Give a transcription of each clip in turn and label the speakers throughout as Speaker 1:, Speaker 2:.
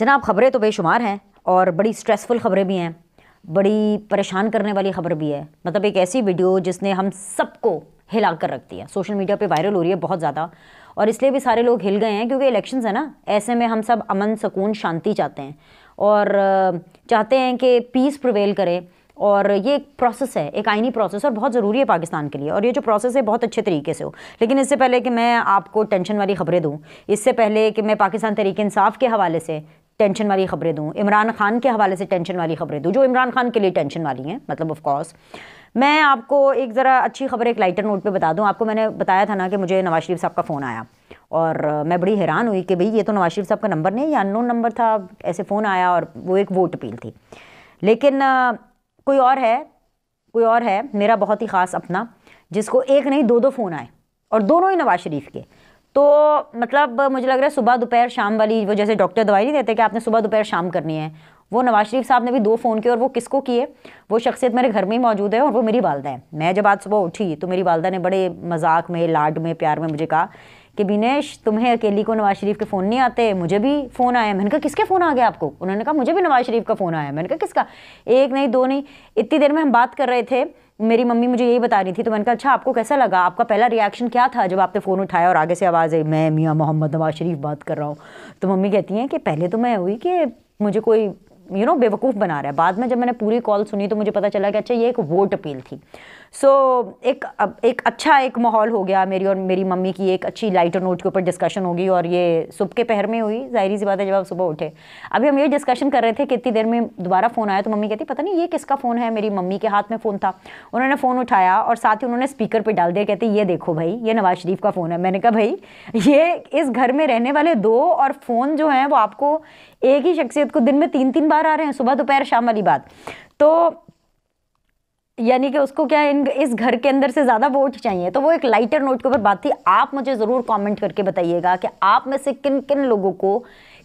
Speaker 1: जनाब ख़बरें तो बेशुमार हैं और बड़ी स्ट्रेसफुल ख़बरें भी हैं बड़ी परेशान करने वाली ख़बर भी है मतलब एक ऐसी वीडियो जिसने हम सबको हिला कर रख दिया सोशल मीडिया पे वायरल हो रही है बहुत ज़्यादा और इसलिए भी सारे लोग हिल गए हैं क्योंकि इलेक्शंस है ना ऐसे में हम सब अमन सुकून शांति चाहते हैं और चाहते हैं कि पीस प्रवेल करे और ये एक प्रोसेस है एक आइनी प्रोसेस और बहुत ज़रूरी है पाकिस्तान के लिए और ये जो प्रोसेस है बहुत अच्छे तरीके से हो लेकिन इससे पहले कि मैं आपको टेंशन वाली खबरें दूँ इससे पहले कि मैं पाकिस्तान तरीके इंसाफ के हवाले से टेंशन वाली खबरें दूँ इमरान खान के हवाले से टेंशन वाली खबरें दूँ जो इमरान खान के लिए टेंशन वाली हैं मतलब ऑफ कोर्स मैं आपको एक ज़रा अच्छी खबर एक लाइटर नोट पे बता दूं आपको मैंने बताया था ना कि मुझे नवाज शरीफ साहब का फ़ोन आया और मैं बड़ी हैरान हुई कि भाई ये तो नवाज शरीफ साहब का नंबर नहीं या अननोन नंबर था ऐसे फ़ोन आया और वो एक वोट अपील थी लेकिन कोई और है कोई और है मेरा बहुत ही ख़ास अपना जिसको एक नहीं दो दो फ़ोन आए और दोनों ही नवाज शरीफ के तो मतलब मुझे लग रहा है सुबह दोपहर शाम वाली वो जैसे डॉक्टर दवाई नहीं देते कि आपने सुबह दोपहर शाम करनी है वो नवाज शरीफ साहब ने भी दो फ़ोन किए और वो किसको किए वो शख्सियत मेरे घर में ही मौजूद है और वो मेरी वालदा है मैं जब आज सुबह उठी तो मेरी वालदा ने बड़े मजाक में लाड में प्यार में मुझे कहा कि बिनेश तुम्हें अकेली को नवाज़ शरीफ के फ़ोन नहीं आते मुझे भी फ़ोन आया मैंने कहा किसके फ़ोन आ गया आपको उन्होंने कहा मुझे भी नवाज़ शरीफ का फ़ोन आया मैंने कहा किसका एक नहीं दो नहीं इतनी देर में हम बात कर रहे थे मेरी मम्मी मुझे यही बता रही थी तो मैंने कहा अच्छा आपको कैसा लगा आपका पहला रिएक्शन क्या था जब आपने फ़ोन उठाया और आगे से आवाज़ आई मैं मियाँ मोहम्मद नवाज़ शरीफ बात कर रहा हूँ तो मम्मी कहती हैं कि पहले तो मैं हुई कि मुझे कोई यू नो बेवकूफ़ बना रहा है बाद में जब मैंने पूरी कॉल सुनी तो मुझे पता चला कि अच्छा ये एक वोट अपील थी सो so, एक एक अच्छा एक माहौल हो गया मेरी और मेरी मम्मी की एक अच्छी लाइटर नोट के ऊपर डिस्कशन होगी और ये सुबह के पहर में हुई जाहिर सी बात है जब आप सुबह उठे अभी हम ये डिस्कशन कर रहे थे कितनी देर में दोबारा फ़ोन आया तो मम्मी कहती पता नहीं ये किसका फ़ोन है मेरी मम्मी के हाथ में फ़ोन था उन्होंने फ़ोन उठाया और साथ ही उन्होंने स्पीकर पर डाल दिया कहती ये देखो भाई ये नवाज शरीफ का फ़ोन है मैंने कहा भाई ये इस घर में रहने वाले दो और फ़ोन जो हैं वो आपको एक ही शख्सियत को दिन में तीन तीन बार आ रहे हैं सुबह दोपहर शाम वाली बात तो यानी कि उसको क्या इन इस घर के अंदर से ज़्यादा वोट चाहिए तो वो एक लाइटर नोट के ऊपर बात थी आप मुझे ज़रूर कमेंट करके बताइएगा कि आप में से किन किन लोगों को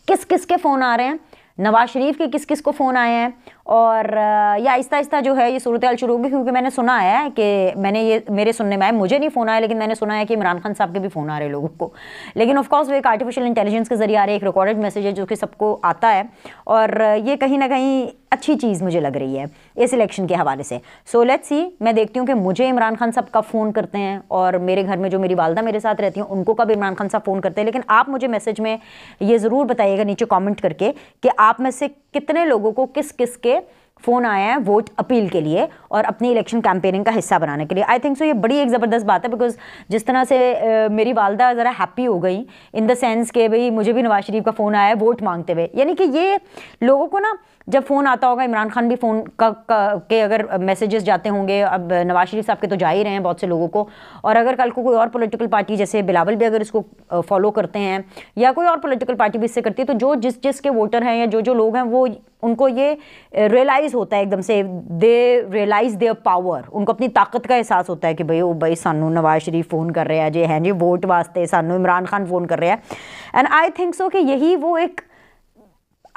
Speaker 1: किस किस के फ़ोन आ रहे हैं नवाज शरीफ के किस किस को फ़ोन आए हैं और या आहिस्ता आहिस्ता जो है ये सूरत हाल शुरू होगी क्योंकि मैंने सुना है कि मैंने ये मेरे सुनने में आया मुझे नहीं फ़ोन आया लेकिन मैंने सुना है कि इमरान खान साहब के भी फ़ोन आ रहे हैं लोगों को लेकिन ऑफकोर्स वो एक आर्टिफिशियल इंटेलिजेंस के ज़रिए आ रहे एक रिकॉर्डेड मैसेज है जो कि सबको आता है और ये कहीं ना कहीं अच्छी चीज़ मुझे लग रही है इस इलेक्शन के हवाले से सो लेट्स सी मैं देखती हूँ कि मुझे इमरान खान साहब कब फ़ोन करते हैं और मेरे घर में जो मेरी वालदा मेरे साथ रहती हैं उनको कब इमरान खान साहब फ़ोन करते हैं लेकिन आप मुझे मैसेज में ये ज़रूर बताइएगा नीचे कॉमेंट करके कि आप में से कितने लोगों को किस किस के फ़ोन आया है वोट अपील के लिए और अपनी इलेक्शन कैंपेनिंग का हिस्सा बनाने के लिए आई थिंक सो ये बड़ी एक ज़बरदस्त बात है बिकॉज जिस तरह से मेरी वालदा ज़रा हैप्पी हो गई इन द सेंस के भाई मुझे भी नवाज शरीफ का फ़ोन आया है वोट मांगते हुए यानी कि ये लोगों को ना जब फ़ोन आता होगा इमरान खान भी फ़ोन का, का के अगर मैसेजेस जाते होंगे अब नवाज शरीफ साहब के तो जा ही रहे हैं बहुत से लोगों को और अगर कल को कोई और पॉलिटिकल पार्टी जैसे बिलावल भी अगर इसको फॉलो करते हैं या कोई और पॉलिटिकल पार्टी भी इससे करती है तो जो जिस जिस के वोटर हैं या जो जो लोग हैं वो उनको ये रियलाइज़ होता है एकदम से दे रियलाइज़ देअ पावर उनको अपनी ताकत का एहसास होता है कि भाई वो भाई सानू नवाज शरीफ फ़ोन कर रहे हैं जी हैं जी वोट वास्ते सानू इमरान खान फ़ोन कर रहे हैं एंड आई थिंक सो कि यही वो एक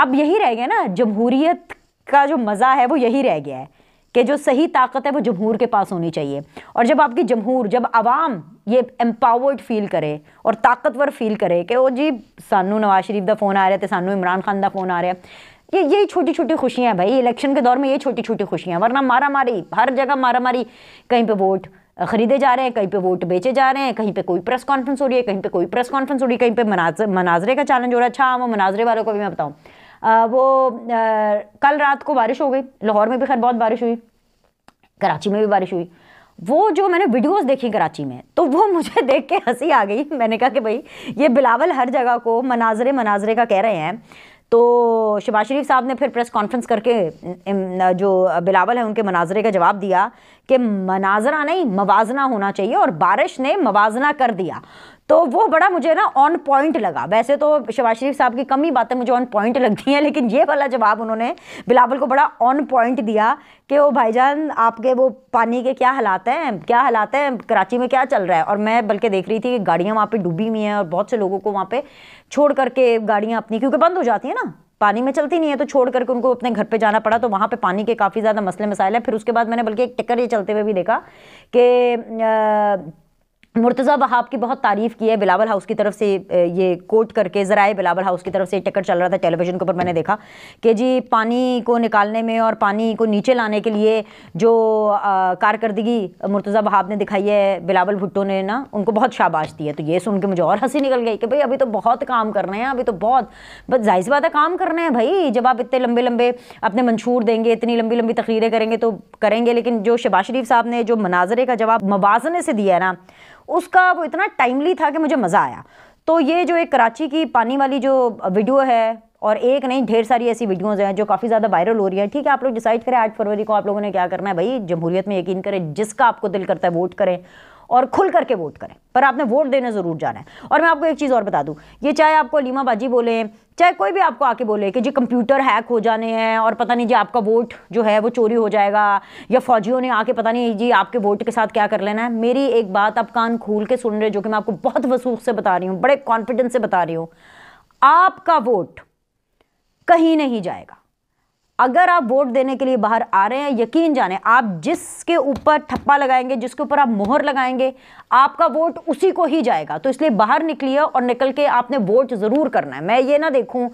Speaker 1: अब यही रह गया ना जमहूरीत का जो मज़ा है वो यही रह गया है कि जो सही ताकत है वो जमहूर के पास होनी चाहिए और जब आपकी जमहूर जब आवाम ये एम्पावर्ड फील करे और ताकतवर फील करे कि वो जी सानू नवाज शरीफ का फ़ोन आ रहा है तो सानू इमरान खान का फ़ोन आ रहा है ये यही छोटी छोटी खुशियाँ हैं भाई इलेक्शन के दौर में ये छोटी छोटी खुशियाँ वरना मारा मारी हर जगह मारा मारी कहीं पे वोट ख़रीदे जा रहे हैं कहीं पे वोट बेचे जा रहे हैं कहीं पे कोई प्रेस कॉन्फ्रेंस हो रही है कहीं पे कोई प्रेस कॉन्फ्रेंस हो रही है कहीं पे मनाजरे मनाजरे का चैलेंज हो रहा है अच्छा वो मनाजरे वालों को भी मैं बताऊँ वो आ, कल रात को बारिश हो गई लाहौर में भी खैर बहुत बारिश हुई कराची में भी बारिश हुई वो जो मैंने वीडियोस देखी कराची में तो वो मुझे देख के हंसी आ गई मैंने कहा कि भाई ये बिलावल हर जगह को मनाजरे मनाजरे का कह रहे हैं तो शबाज शरीफ साहब ने फिर प्रेस कॉन्फ्रेंस करके जो बिलावल है उनके मनाजरे का जवाब दिया कि मनाजरा नहीं मवाजना होना चाहिए और बारिश ने मवाजना कर दिया तो वो बड़ा मुझे ना ऑन पॉइंट लगा वैसे तो शबाज शरीफ साहब की कम ही बातें मुझे ऑन पॉइंट लगती हैं लेकिन ये वाला जवाब उन्होंने बिलावल को बड़ा ऑन पॉइंट दिया कि वो भाईजान आपके वो पानी के क्या हालात हैं क्या हालात हैं कराची में क्या चल रहा है और मैं बल्कि देख रही थी कि गाड़ियाँ वहाँ पर डूबी हुई हैं और बहुत से लोगों को वहाँ पर छोड़ करके गाड़ियाँ अपनी क्योंकि बंद हो जाती हैं ना पानी में चलती नहीं है तो छोड़ करके उनको अपने घर पे जाना पड़ा तो वहाँ पे पानी के काफ़ी ज़्यादा मसले मसाइल हैं फिर उसके बाद मैंने बल्कि एक टक्कर ये चलते हुए भी देखा कि मुर्तज़ा वहाब की बहुत तारीफ़ की है बिलावल हाउस की तरफ से ये कोट करके ज़राए बिलावल हाउस की तरफ से टिकट चल रहा था टेलीविज़न के ऊपर मैंने देखा कि जी पानी को निकालने में और पानी को नीचे लाने के लिए जो कारकर्दगी मुर्तज़ा वहाब ने दिखाई है बिलावल भुट्टो ने ना उनको बहुत शाबाश दी है तो ये सुन के मुझे और हंसी निकल गई कि भाई अभी तो बहुत काम कर रहे हैं अभी तो बहुत बस जाहिर सी बात है काम रहे हैं भाई जब आप इतने लंबे लंबे अपने मंशूर देंगे इतनी लंबी लंबी तकरीरें करेंगे तो करेंगे लेकिन जो शबाज शरीफ साहब ने जो मनाजरे का जवाब मवाजने से दिया है ना उसका वो इतना टाइमली था कि मुझे मज़ा आया तो ये जो एक कराची की पानी वाली जो वीडियो है और एक नहीं ढेर सारी ऐसी वीडियोज़ हैं जो काफ़ी ज़्यादा वायरल हो रही है ठीक है आप लोग डिसाइड करें आठ फरवरी को आप लोगों ने क्या करना है भाई जमहूरियत में यकीन करें जिसका आपको दिल करता है वोट करें और खुल करके वोट करें पर आपने वोट देने ज़रूर जाना है और मैं आपको एक चीज़ और बता दूँ ये चाहे आपको लीमा बाजी बोले चाहे कोई भी आपको आके बोले कि जी कंप्यूटर हैक हो जाने हैं और पता नहीं जी आपका वोट जो है वो चोरी हो जाएगा या फौजियों ने आके पता नहीं जी आपके वोट के साथ क्या कर लेना है मेरी एक बात आप कान खोल के सुन रहे जो कि मैं आपको बहुत वसूख से बता रही हूँ बड़े कॉन्फिडेंस से बता रही हूँ आपका वोट कहीं नहीं जाएगा अगर आप वोट देने के लिए बाहर आ रहे हैं यकीन जाने आप जिसके ऊपर ठप्पा लगाएंगे जिसके ऊपर आप मोहर लगाएंगे आपका वोट उसी को ही जाएगा तो इसलिए बाहर निकलिए और निकल के आपने वोट ज़रूर करना है मैं ये ना देखूं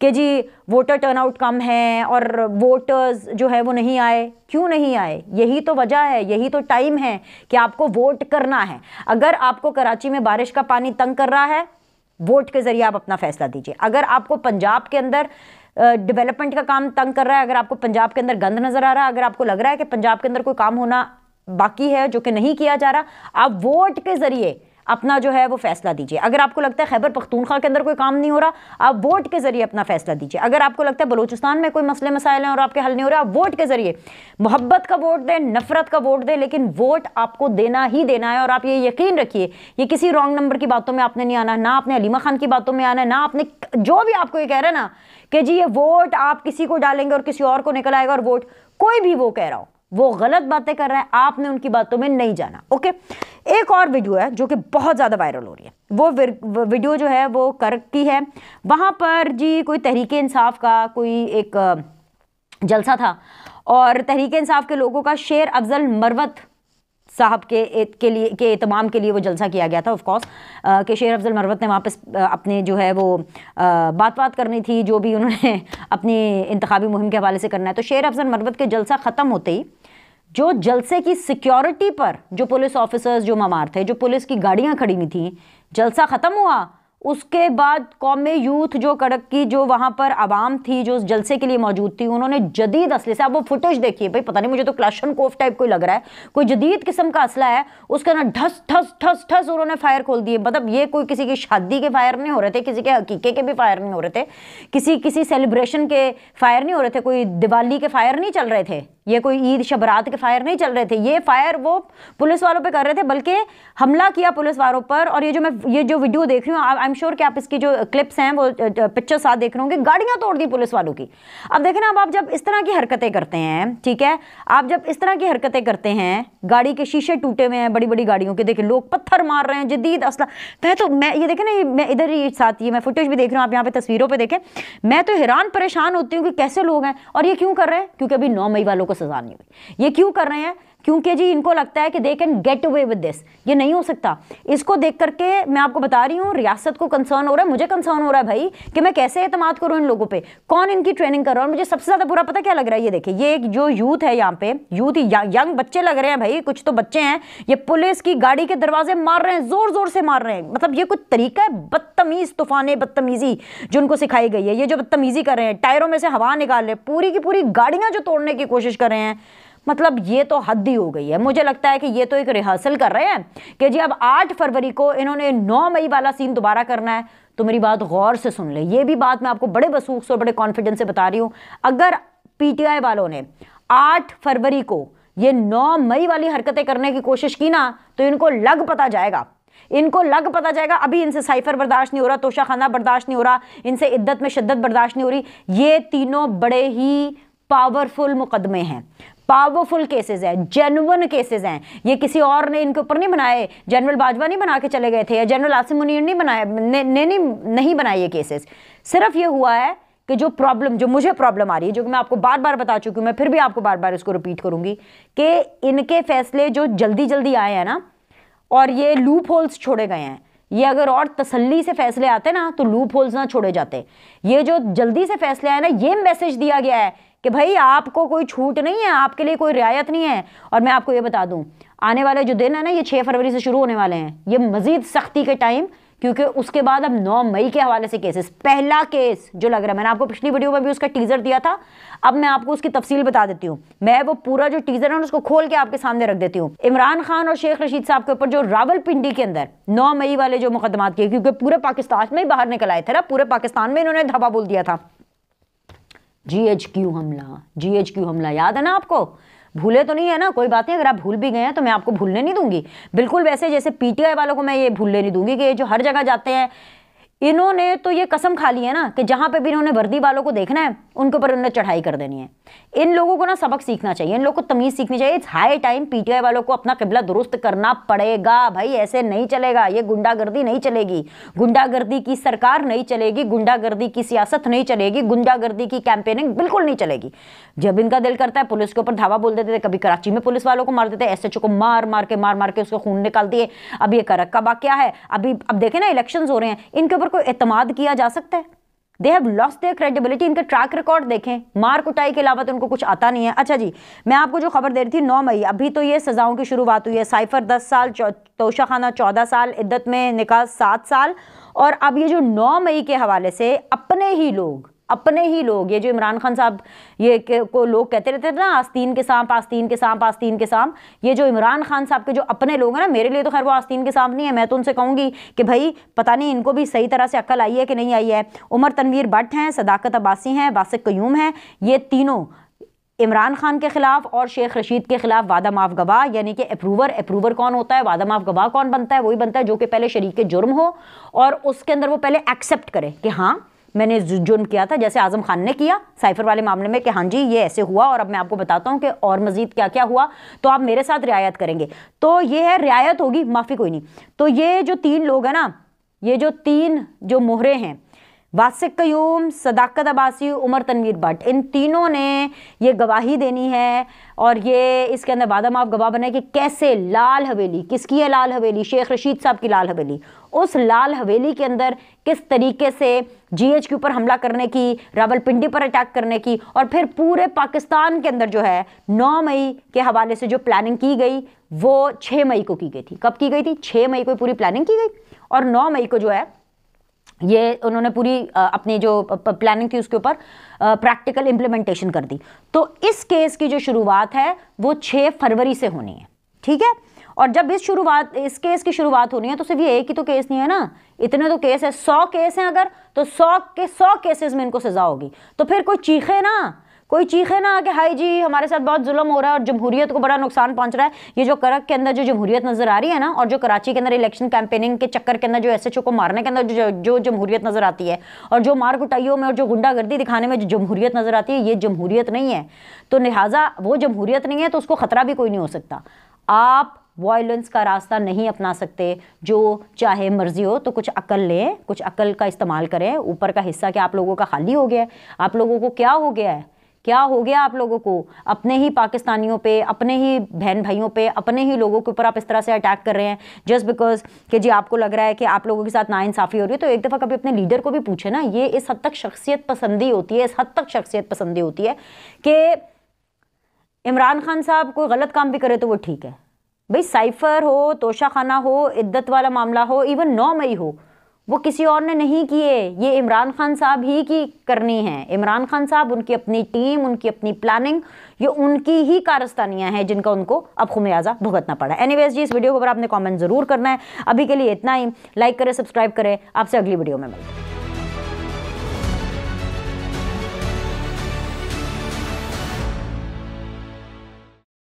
Speaker 1: कि जी वोटर टर्नआउट कम है और वोटर्स जो है वो नहीं आए क्यों नहीं आए यही तो वजह है यही तो टाइम है कि आपको वोट करना है अगर आपको कराची में बारिश का पानी तंग कर रहा है वोट के ज़रिए आप अपना फैसला दीजिए अगर आपको पंजाब के अंदर डेवलपमेंट का काम तंग कर रहा है अगर आपको पंजाब के अंदर गंद नज़र आ रहा है अगर आपको लग रहा है कि पंजाब के अंदर कोई काम होना बाकी है जो कि नहीं किया जा रहा आप वोट के ज़रिए अपना जो है वो फैसला दीजिए अगर आपको लगता है खैबर पख्तूनख्वा के अंदर कोई काम नहीं हो रहा आप वोट के ज़रिए अपना फैसला दीजिए अगर आपको लगता है बलोचिस्तान में कोई मसले मसाइल हैं और आपके हल नहीं हो रहा आप वोट के ज़रिए मोहब्बत का वोट दें नफरत का वोट दें लेकिन वोट आपको देना ही देना है और आप ये यकीन रखिए ये किसी रॉन्ग नंबर की बातों में आपने नहीं आना ना आपने अलीमा खान की बातों में आना ना आपने जो भी आपको ये कह रहा है ना कि जी ये वोट आप किसी को डालेंगे और किसी और को निकल आएगा और वोट कोई भी वो कह रहा हो वो गलत बातें कर रहे हैं आपने उनकी बातों में नहीं जाना ओके एक और वीडियो है जो कि बहुत ज़्यादा वायरल हो रही है वो वीडियो जो है वो कर्क की है वहाँ पर जी कोई तहरीक इंसाफ का कोई एक जलसा था और तहरीक इंसाफ के लोगों का शेर अफजल मरवत साहब के के लिए के एहतमाम के लिए वो जलसा किया गया था ऑफकोर्स कि शेर अफजल मरवत ने वापस अपने जो है वो आ, बात बात करनी थी जो भी उन्होंने अपनी इंतबी मुहिम के हवाले से करना है तो शेर अफजल मरवत के जलसा ख़त्म होते ही जो जलसे की सिक्योरिटी पर जो पुलिस ऑफिसर्स जो ममार थे जो पुलिस की गाड़ियां खड़ी हुई थी जलसा ख़त्म हुआ उसके बाद कौम यूथ जो कड़क की जो वहाँ पर आवाम थी जो जलसे के लिए मौजूद थी उन्होंने जदीद असले से आप वो फुटेज देखिए भाई पता नहीं मुझे तो क्लाशन कोफ टाइप कोई लग रहा है कोई जदीद किस्म का असला है उसके ना ढस ठस ठस ठस उन्होंने फायर खोल दिए मतलब ये कोई किसी की शादी के फायर नहीं हो रहे थे किसी के हकीके के भी फायर नहीं हो रहे थे किसी किसी सेलिब्रेशन के फायर नहीं हो रहे थे कोई दिवाली के फायर नहीं चल रहे थे ये कोई ईद शबरात के फायर नहीं चल रहे थे ये फायर वो पुलिस वालों पे कर रहे थे बल्कि हमला किया पुलिस वालों पर और ये जो मैं ये जो वीडियो देख रही हूँ आई एम श्योर कि आप इसकी जो क्लिप्स हैं वो पिक्चर साथ देख रहे होंगे गाड़ियाँ तोड़ दी पुलिस वालों की अब देखें ना अब आप जब इस तरह की हरकतें करते हैं ठीक है आप जब इस तरह की हरकतें करते हैं गाड़ी के शीशे टूटे हुए हैं बड़ी बड़ी गाड़ियों के देखें लोग पत्थर मार रहे हैं जदीद असला तो तो मैं ये देखें ना ये मैं इधर ही साथ ये मैं फुटेज भी देख रहा हूँ आप यहाँ पे तस्वीरों पर देखें मैं तो हैरान परेशान होती हूँ कि कैसे लोग हैं और ये क्यों कर रहे हैं क्योंकि अभी नौ मई वालों को दस हज़ार नहीं हुई ये क्यों कर रहे हैं क्योंकि जी इनको लगता है कि they can get away with this ये नहीं हो सकता इसको देख करके मैं आपको बता रही हूँ रियासत को कंसर्न हो रहा है मुझे कंसर्न हो रहा है भाई कि मैं कैसे एतम करूँ इन लोगों पर कौन इनकी ट्रेनिंग कर रहा है मुझे सबसे ज़्यादा बुरा पता क्या लग रहा है ये देखिए ये एक जो यूथ है यहाँ पे यूथ यंग बच्चे लग रहे हैं भाई कुछ तो बच्चे हैं ये पुलिस की गाड़ी के दरवाजे मार रहे हैं ज़ोर ज़ोर से मार रहे हैं मतलब ये कुछ तरीका है बदतमीज़ तूफान बदतमीज़ी जो उनको सिखाई गई है ये जो बदतमीज़ी कर रहे हैं टायरों में से हवा निकाल रहे हैं पूरी की पूरी गाड़ियाँ जो तोड़ने की कोशिश कर रहे हैं मतलब ये तो हद ही हो गई है मुझे लगता है कि ये तो एक रिहर्सल कर रहे हैं कि जी अब आठ फरवरी को इन्होंने नौ मई वाला सीन दोबारा करना है तो मेरी बात गौर से सुन ले ये भी बात मैं आपको बड़े बसूख और बड़े कॉन्फिडेंस से बता रही हूँ अगर पीटीआई वालों ने आठ फरवरी को ये नौ मई वाली हरकतें करने की कोशिश की ना तो इनको लग पता जाएगा इनको लग पता जाएगा अभी इनसे साइफर बर्दाश्त नहीं हो रहा तोशा खाना बर्दाश्त नहीं हो रहा इनसे इद्दत में शिद्दत बर्दाश्त नहीं हो रही ये तीनों बड़े ही पावरफुल मुकदमे हैं पावरफुल केसेस हैं जेनुअन केसेस हैं ये किसी और ने इनके ऊपर नहीं बनाए जनरल बाजवा नहीं बना के चले गए थे या जनरल आसिम मुनीर नहीं बनाए ने, ने, नहीं बनाए ये केसेस सिर्फ ये हुआ है कि जो प्रॉब्लम जो मुझे प्रॉब्लम आ रही है जो कि मैं आपको बार बार बता चुकी हूँ मैं फिर भी आपको बार बार इसको रिपीट करूँगी कि इनके फैसले जो जल्दी जल्दी आए हैं ना और ये लूप होल्स छोड़े गए हैं ये अगर और तसल्ली से फैसले आते ना तो लूप होल्स ना छोड़े जाते ये जो जल्दी से फैसले आए ना ये मैसेज दिया गया है कि भाई आपको कोई छूट नहीं है आपके लिए कोई रियायत नहीं है और मैं आपको ये बता दूं आने वाले जो दिन है ना ये छः फरवरी से शुरू होने वाले हैं ये मज़ीद सख्ती के टाइम क्योंकि उसके बाद अब 9 मई के हवाले से केसेस पहला केस जो लग रहा है मैंने आपको पिछली वीडियो में भी उसका टीज़र दिया था अब मैं आपको उसकी तफसील बता देती हूँ मैं वो पूरा जो टीज़र है उसको खोल के आपके सामने रख देती हूँ इमरान खान और शेख रशीद साहब के ऊपर जो रावलपिंडी के अंदर नौ मई वाले जो मुकदमात किए क्योंकि पूरे पाकिस्तान में ही बाहर निकल आए थे ना पूरे पाकिस्तान में इन्होंने धाबा बोल दिया था जी एच क्यू हमला जी एच क्यू हमला याद है ना आपको भूले तो नहीं है ना कोई बात नहीं अगर आप भूल भी गए हैं तो मैं आपको भूलने नहीं दूंगी बिल्कुल वैसे जैसे पीटीआई वालों को मैं ये भूलने नहीं दूंगी कि ये जो हर जगह जाते हैं इन्होंने तो ये कसम खा ली है ना कि जहाँ पे भी इन्होंने वर्दी वालों को देखना है उनके ऊपर उन्होंने चढ़ाई कर देनी है इन लोगों को ना सबक सीखना चाहिए इन लोगों को तमीज़ सीखनी चाहिए इट्स हाई टाइम पीटीआई वालों को अपना किबला दुरुस्त करना पड़ेगा भाई ऐसे नहीं चलेगा ये गुंडागर्दी नहीं चलेगी गुंडागर्दी की सरकार नहीं चलेगी गुंडागर्दी की सियासत नहीं चलेगी गुंडागर्दी की कैंपेनिंग बिल्कुल नहीं चलेगी जब इनका दिल करता है पुलिस के ऊपर धावा बोल देते थे कभी कराची में पुलिस वालों को मार देते एस को मार मार के मार मार के उसको खून निकाल दिए अब ये करक का वाक्य है अभी अब देखे ना इलेक्शन हो रहे हैं इनके ऊपर कोई एतमाद किया जा सकता है they have lost their credibility इनका ट्रैक रिकॉर्ड देखें मार कुटाई के अलावा तो उनको कुछ आता नहीं है अच्छा जी मैं आपको जो खबर दे रही थी नौ मई अभी तो ये सज़ाओं की शुरुआत हुई है साइफर दस साल तोशा खाना चौदह साल इद्दत में निकाह सात साल और अब ये जो नौ मई के हवाले से अपने ही लोग अपने ही लोग ये जो इमरान खान साहब ये को लोग कहते रहते थे ना आस्तीन के सांप आस्तीन के सांप आस्तीन के सांप ये जो इमरान खान साहब के जो अपने लोग हैं ना मेरे लिए तो खैर वो आस्तीन के सांप नहीं है मैं तो उनसे कहूँगी कि भाई पता नहीं इनको भी सही तरह से अक्ल आई है कि नहीं आई है उमर तनवीर भट्ट हैं सदाकत अब्बासी हैं बासिक क्यूम हैं ये तीनों इमरान खान के ख़िलाफ़ और शेख रशीद के ख़िलाफ़ वादा माफ गवाह यानी कि अप्रूवर अप्रूवर कौन होता है वादा माफ गवाह कौन बनता है वही बनता है जो कि पहले शरीक जुर्म हो और उसके अंदर वो पहले एक्सेप्ट करे कि हाँ मैंने जुर्म किया था जैसे आजम खान ने किया साइफर वाले मामले में कि हाँ जी ये ऐसे हुआ और अब मैं आपको बताता हूँ कि और मज़ीद क्या क्या हुआ तो आप मेरे साथ रियायत करेंगे तो ये है रियायत होगी माफ़ी कोई नहीं तो ये जो तीन लोग हैं ना ये जो तीन जो मोहरे हैं वासिक कयूम सदाकत अबासी उमर तनवीर भट्ट इन तीनों ने ये गवाही देनी है और ये इसके अंदर वादा माफ गवाह बने कि कैसे लाल हवेली किसकी है लाल हवेली शेख रशीद साहब की लाल हवेली उस लाल हवेली के अंदर किस तरीके से एच के ऊपर हमला करने की रावलपिंडी पर अटैक करने की और फिर पूरे पाकिस्तान के अंदर जो है 9 मई के हवाले से जो प्लानिंग की गई वो 6 मई को की गई थी कब की गई थी 6 मई को पूरी प्लानिंग की गई और 9 मई को जो है ये उन्होंने पूरी अपनी जो प्लानिंग थी उसके ऊपर प्रैक्टिकल इम्प्लीमेंटेशन कर दी तो इस केस की जो शुरुआत है वो 6 फरवरी से होनी है ठीक है और जब इस शुरुआत इस केस की शुरुआत होनी है तो सिर्फ ये एक ही तो केस नहीं है ना इतने तो केस है सौ केस हैं अगर तो सौ के सौ केसेस में इनको सज़ा होगी तो फिर कोई चीखे ना कोई चीखे ना कि हाई जी हमारे साथ बहुत जुल्म हो रहा है और जमहूरियत को बड़ा नुकसान पहुंच रहा है ये जो करक के अंदर जो जमहूरियत नज़र आ रही है ना और जो कराची के अंदर इलेक्शन कैंपेनिंग के चक्कर के अंदर जो एस को मारने के अंदर जो जमहूरियत नज़र आती है और जो मार कुटाइयों में और जो गुंडागर्दी दिखाने में जो जमहूरियत नज़र आती है ये जमहूरियत नहीं है तो लिहाजा वो जमहूरियत नहीं है तो उसको ख़तरा भी कोई नहीं हो सकता आप वायलेंस का रास्ता नहीं अपना सकते जो चाहे मर्ज़ी हो तो कुछ अकल लें कुछ अकल का इस्तेमाल करें ऊपर का हिस्सा क्या आप लोगों का खाली हो गया है आप लोगों को क्या हो गया है क्या हो गया आप लोगों को अपने ही पाकिस्तानियों पे अपने ही बहन भाइयों पे अपने ही लोगों के ऊपर आप इस तरह से अटैक कर रहे हैं जस्ट बिकॉज कि जी आपको लग रहा है कि आप लोगों के साथ नाइंसाफ़ी हो रही है तो एक दफ़ा कभी अपने लीडर को भी पूछे ना ये इस हद तक शख्सियत पसंदी होती है इस हद तक शख्सियत पसंदी होती है कि इमरान खान साहब कोई गलत काम भी करे तो वो ठीक है भाई साइफ़र हो तोशा खाना हो इद्दत वाला मामला हो इवन नौ मई हो वो किसी और ने नहीं किए ये इमरान खान साहब ही की करनी है इमरान खान साहब उनकी अपनी टीम उनकी अपनी प्लानिंग ये उनकी ही कारस्तानियाँ हैं जिनका उनको अब खुमियाजा भुगतना पड़ा है एनीवेज जी इस वीडियो के ऊपर आपने कमेंट ज़रूर करना है अभी के लिए इतना ही लाइक करें सब्सक्राइब करें आपसे अगली वीडियो में मिलते हैं